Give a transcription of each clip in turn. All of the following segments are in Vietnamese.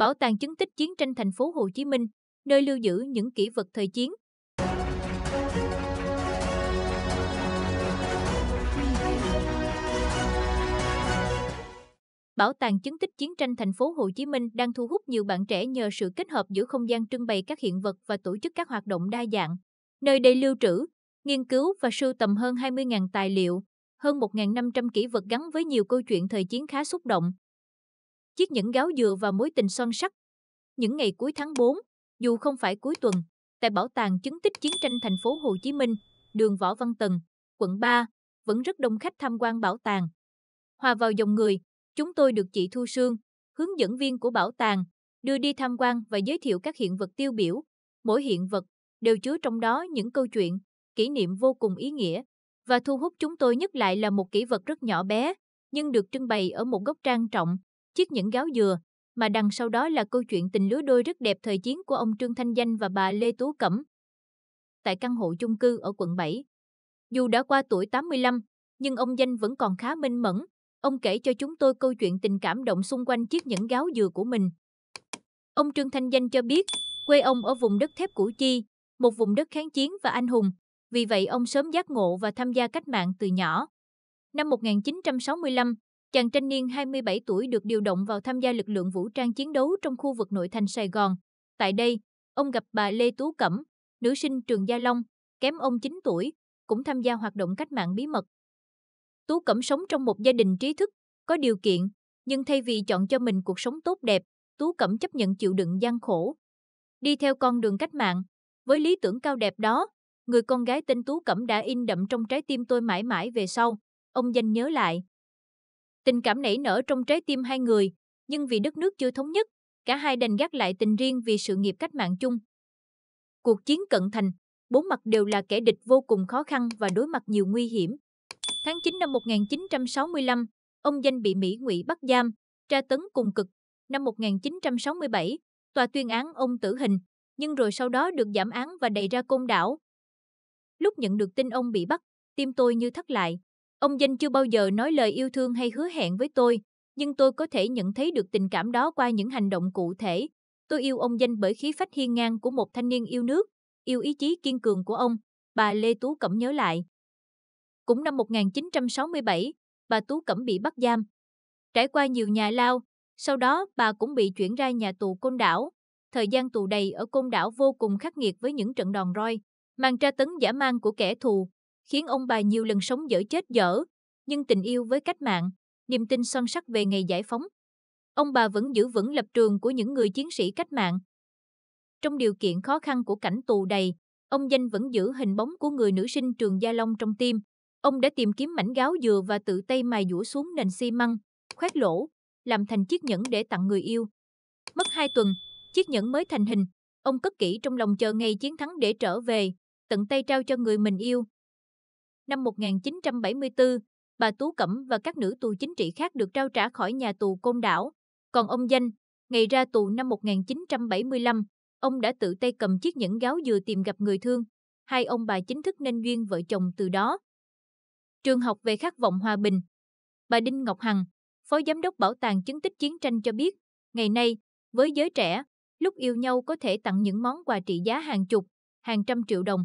Bảo tàng chứng tích chiến tranh thành phố Hồ Chí Minh, nơi lưu giữ những kỷ vật thời chiến. Bảo tàng chứng tích chiến tranh thành phố Hồ Chí Minh đang thu hút nhiều bạn trẻ nhờ sự kết hợp giữa không gian trưng bày các hiện vật và tổ chức các hoạt động đa dạng. Nơi đây lưu trữ, nghiên cứu và sưu tầm hơn 20.000 tài liệu, hơn 1.500 kỷ vật gắn với nhiều câu chuyện thời chiến khá xúc động chiếc nhẫn gáo dừa và mối tình son sắt. Những ngày cuối tháng 4, dù không phải cuối tuần, tại Bảo tàng Chứng tích Chiến tranh thành phố Hồ Chí Minh, đường Võ Văn Tần, quận 3, vẫn rất đông khách tham quan bảo tàng. Hòa vào dòng người, chúng tôi được chị Thu Sương, hướng dẫn viên của bảo tàng, đưa đi tham quan và giới thiệu các hiện vật tiêu biểu. Mỗi hiện vật đều chứa trong đó những câu chuyện, kỷ niệm vô cùng ý nghĩa. Và thu hút chúng tôi nhất lại là một kỷ vật rất nhỏ bé, nhưng được trưng bày ở một góc trang trọng, chiếc những gáo dừa, mà đằng sau đó là câu chuyện tình lứa đôi rất đẹp thời chiến của ông Trương Thanh Danh và bà Lê Tú Cẩm. Tại căn hộ chung cư ở quận 7, dù đã qua tuổi 85, nhưng ông Danh vẫn còn khá minh mẫn. Ông kể cho chúng tôi câu chuyện tình cảm động xung quanh chiếc nhẫn gáo dừa của mình. Ông Trương Thanh Danh cho biết, quê ông ở vùng đất thép Củ Chi, một vùng đất kháng chiến và anh hùng, vì vậy ông sớm giác ngộ và tham gia cách mạng từ nhỏ. Năm 1965, Chàng thanh niên 27 tuổi được điều động vào tham gia lực lượng vũ trang chiến đấu trong khu vực nội thành Sài Gòn. Tại đây, ông gặp bà Lê Tú Cẩm, nữ sinh trường Gia Long, kém ông 9 tuổi, cũng tham gia hoạt động cách mạng bí mật. Tú Cẩm sống trong một gia đình trí thức, có điều kiện, nhưng thay vì chọn cho mình cuộc sống tốt đẹp, Tú Cẩm chấp nhận chịu đựng gian khổ. Đi theo con đường cách mạng, với lý tưởng cao đẹp đó, người con gái tên Tú Cẩm đã in đậm trong trái tim tôi mãi mãi về sau, ông danh nhớ lại. Tình cảm nảy nở trong trái tim hai người, nhưng vì đất nước chưa thống nhất, cả hai đành gác lại tình riêng vì sự nghiệp cách mạng chung. Cuộc chiến cận thành, bốn mặt đều là kẻ địch vô cùng khó khăn và đối mặt nhiều nguy hiểm. Tháng 9 năm 1965, ông danh bị Mỹ ngụy bắt giam, tra tấn cùng cực. Năm 1967, tòa tuyên án ông tử hình, nhưng rồi sau đó được giảm án và đẩy ra côn đảo. Lúc nhận được tin ông bị bắt, tim tôi như thắt lại. Ông Danh chưa bao giờ nói lời yêu thương hay hứa hẹn với tôi, nhưng tôi có thể nhận thấy được tình cảm đó qua những hành động cụ thể. Tôi yêu ông Danh bởi khí phách hiên ngang của một thanh niên yêu nước, yêu ý chí kiên cường của ông, bà Lê Tú Cẩm nhớ lại. Cũng năm 1967, bà Tú Cẩm bị bắt giam. Trải qua nhiều nhà lao, sau đó bà cũng bị chuyển ra nhà tù Côn Đảo. Thời gian tù đầy ở Côn Đảo vô cùng khắc nghiệt với những trận đòn roi, mang tra tấn giả mang của kẻ thù, khiến ông bà nhiều lần sống dở chết dở, nhưng tình yêu với cách mạng, niềm tin son sắc về ngày giải phóng. Ông bà vẫn giữ vững lập trường của những người chiến sĩ cách mạng. Trong điều kiện khó khăn của cảnh tù đầy, ông Danh vẫn giữ hình bóng của người nữ sinh trường Gia Long trong tim. Ông đã tìm kiếm mảnh gáo dừa và tự tay mài dũa xuống nền xi măng, khoét lỗ, làm thành chiếc nhẫn để tặng người yêu. Mất hai tuần, chiếc nhẫn mới thành hình, ông cất kỹ trong lòng chờ ngày chiến thắng để trở về, tận tay trao cho người mình yêu năm 1974, bà Tú Cẩm và các nữ tù chính trị khác được trao trả khỏi nhà tù Côn Đảo. Còn ông Danh, ngày ra tù năm 1975, ông đã tự tay cầm chiếc nhẫn gáo dừa tìm gặp người thương. Hai ông bà chính thức nên duyên vợ chồng từ đó. Trường học về khát vọng hòa bình. Bà Đinh Ngọc Hằng, Phó Giám đốc Bảo tàng Chứng tích Chiến tranh cho biết, ngày nay, với giới trẻ, lúc yêu nhau có thể tặng những món quà trị giá hàng chục, hàng trăm triệu đồng.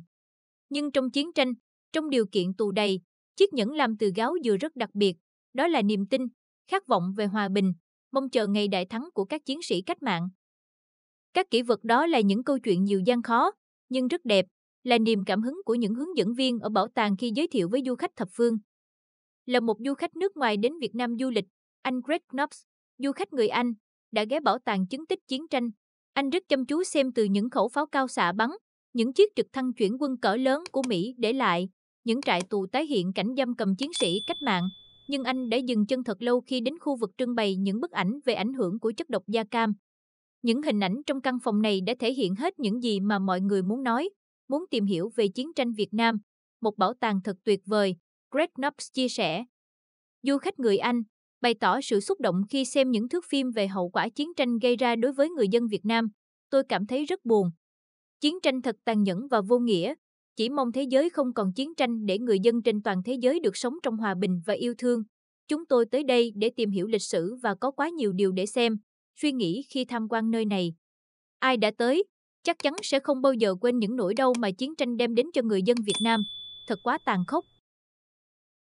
Nhưng trong chiến tranh, trong điều kiện tù đầy, chiếc nhẫn làm từ gáo dừa rất đặc biệt, đó là niềm tin, khát vọng về hòa bình, mong chờ ngày đại thắng của các chiến sĩ cách mạng. Các kỷ vật đó là những câu chuyện nhiều gian khó, nhưng rất đẹp, là niềm cảm hứng của những hướng dẫn viên ở bảo tàng khi giới thiệu với du khách thập phương. Là một du khách nước ngoài đến Việt Nam du lịch, anh Greg Knops, du khách người Anh, đã ghé bảo tàng chứng tích chiến tranh. Anh rất chăm chú xem từ những khẩu pháo cao xạ bắn, những chiếc trực thăng chuyển quân cỡ lớn của Mỹ để lại những trại tù tái hiện cảnh giam cầm chiến sĩ cách mạng, nhưng anh đã dừng chân thật lâu khi đến khu vực trưng bày những bức ảnh về ảnh hưởng của chất độc da cam. Những hình ảnh trong căn phòng này đã thể hiện hết những gì mà mọi người muốn nói, muốn tìm hiểu về chiến tranh Việt Nam, một bảo tàng thật tuyệt vời, Greg Knox chia sẻ. Du khách người Anh bày tỏ sự xúc động khi xem những thước phim về hậu quả chiến tranh gây ra đối với người dân Việt Nam. Tôi cảm thấy rất buồn. Chiến tranh thật tàn nhẫn và vô nghĩa, chỉ mong thế giới không còn chiến tranh để người dân trên toàn thế giới được sống trong hòa bình và yêu thương. Chúng tôi tới đây để tìm hiểu lịch sử và có quá nhiều điều để xem, suy nghĩ khi tham quan nơi này. Ai đã tới, chắc chắn sẽ không bao giờ quên những nỗi đau mà chiến tranh đem đến cho người dân Việt Nam. Thật quá tàn khốc.